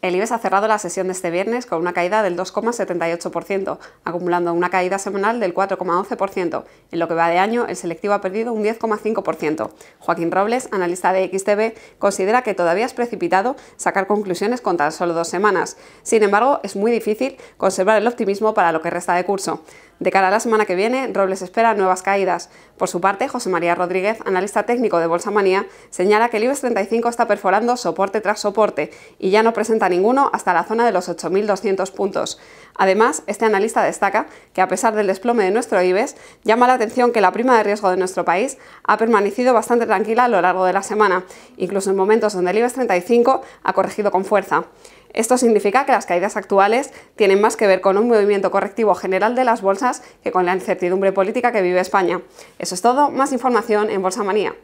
El IBEX ha cerrado la sesión de este viernes con una caída del 2,78%, acumulando una caída semanal del 4,11%. En lo que va de año, el selectivo ha perdido un 10,5%. Joaquín Robles, analista de XTB, considera que todavía es precipitado sacar conclusiones con tan solo dos semanas. Sin embargo, es muy difícil conservar el optimismo para lo que resta de curso. De cara a la semana que viene, Robles espera nuevas caídas. Por su parte, José María Rodríguez, analista técnico de Bolsa Manía, señala que el IBEX 35 está perforando soporte tras soporte y ya no presenta ninguno hasta la zona de los 8.200 puntos. Además, este analista destaca que a pesar del desplome de nuestro IBEX, llama la atención que la prima de riesgo de nuestro país ha permanecido bastante tranquila a lo largo de la semana, incluso en momentos donde el IBEX 35 ha corregido con fuerza. Esto significa que las caídas actuales tienen más que ver con un movimiento correctivo general de las bolsas que con la incertidumbre política que vive España. Eso es todo, más información en Bolsa Manía.